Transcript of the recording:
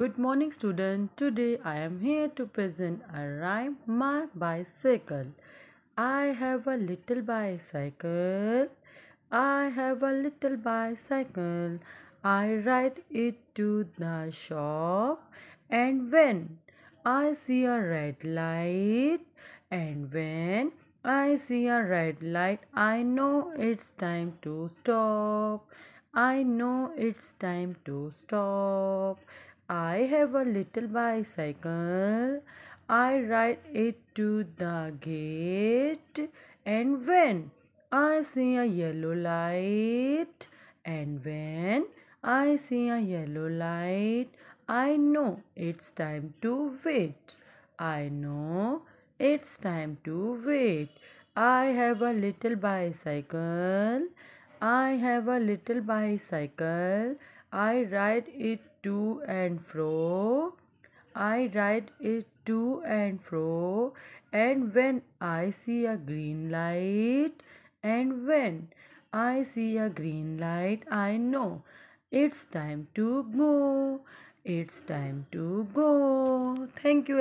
Good morning student. Today I am here to present a rhyme my bicycle. I have a little bicycle. I have a little bicycle. I ride it to the shop and when I see a red light and when I see a red light I know it's time to stop. I know it's time to stop. I have a little bicycle. I ride it to the gate. And when I see a yellow light, and when I see a yellow light, I know it's time to wait. I know it's time to wait. I have a little bicycle. I have a little bicycle. I ride it to and fro. I ride it to and fro. And when I see a green light, and when I see a green light, I know it's time to go. It's time to go. Thank you.